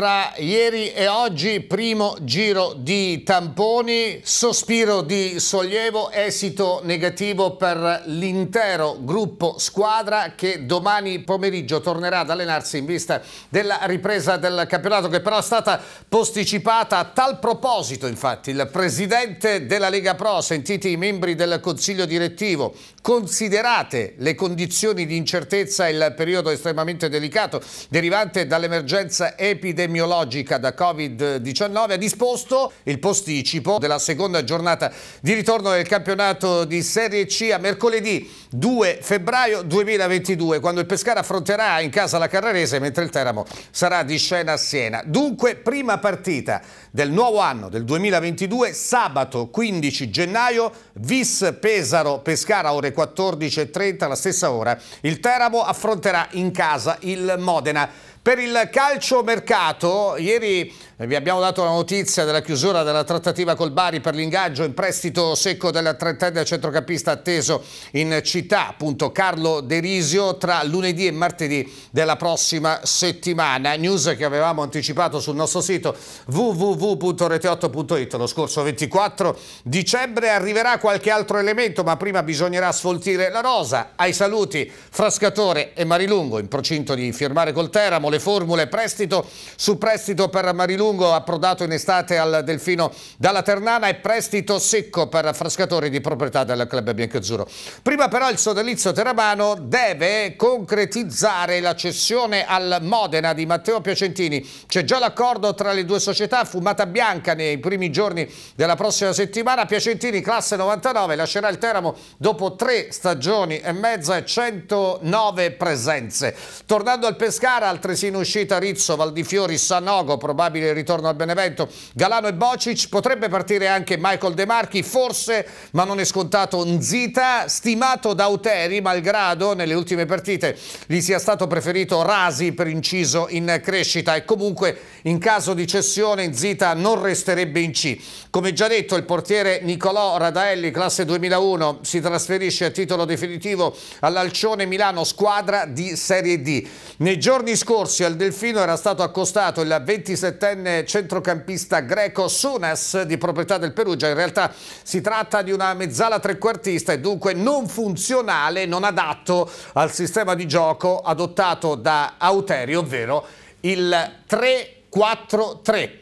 tra ieri e oggi, primo giro di tamponi, sospiro di sollievo, esito negativo per l'intero gruppo squadra che domani pomeriggio tornerà ad allenarsi in vista della ripresa del campionato che però è stata posticipata. A tal proposito infatti il presidente della Lega Pro, sentiti i membri del consiglio direttivo, considerate le condizioni di incertezza e il periodo estremamente delicato derivante dall'emergenza epidemiologica epidemiologica da Covid-19 ha disposto il posticipo della seconda giornata di ritorno del campionato di Serie C a mercoledì 2 febbraio 2022, quando il Pescara affronterà in casa la Carrarese, mentre il Teramo sarà di scena a Siena. Dunque, prima partita del nuovo anno del 2022, sabato 15 gennaio, Vis Pesaro Pescara ore 14.30, alla stessa ora. Il Teramo affronterà in casa il Modena. Per il calcio mercato, ieri vi abbiamo dato la notizia della chiusura della trattativa col Bari per l'ingaggio in prestito secco della trentenne centrocampista atteso in città, appunto Carlo Derisio, tra lunedì e martedì della prossima settimana. News che avevamo anticipato sul nostro sito www.rete8.it lo scorso 24 dicembre. Arriverà qualche altro elemento, ma prima bisognerà sfoltire la rosa. Ai saluti Frascatore e Marilungo in procinto di firmare col Teramo le formule prestito su prestito per Marilungo lungo approdato in estate al Delfino dalla Ternana e prestito secco per frascatori di proprietà del club biancazzurro. Prima però il sodalizio terabano deve concretizzare la cessione al Modena di Matteo Piacentini. C'è già l'accordo tra le due società, fumata bianca nei primi giorni della prossima settimana. Piacentini, classe 99, lascerà il Teramo dopo tre stagioni e mezza e 109 presenze. Tornando al Pescara, altresì in uscita Rizzo, Valdifiori, Sanogo, probabile ritorno al Benevento, Galano e Bocic, potrebbe partire anche Michael De Marchi, forse, ma non è scontato Nzita, stimato da Uteri, malgrado nelle ultime partite gli sia stato preferito Rasi per inciso in crescita e comunque in caso di cessione Nzita non resterebbe in C. Come già detto, il portiere Nicolò Radaelli, classe 2001, si trasferisce a titolo definitivo all'Alcione Milano, squadra di Serie D. Nei giorni scorsi al Delfino era stato accostato il 27enne giovane eh, centrocampista greco Sunas di proprietà del Perugia. In realtà si tratta di una mezzala trequartista e dunque non funzionale, non adatto al sistema di gioco adottato da Auteri, ovvero il 3-4-3.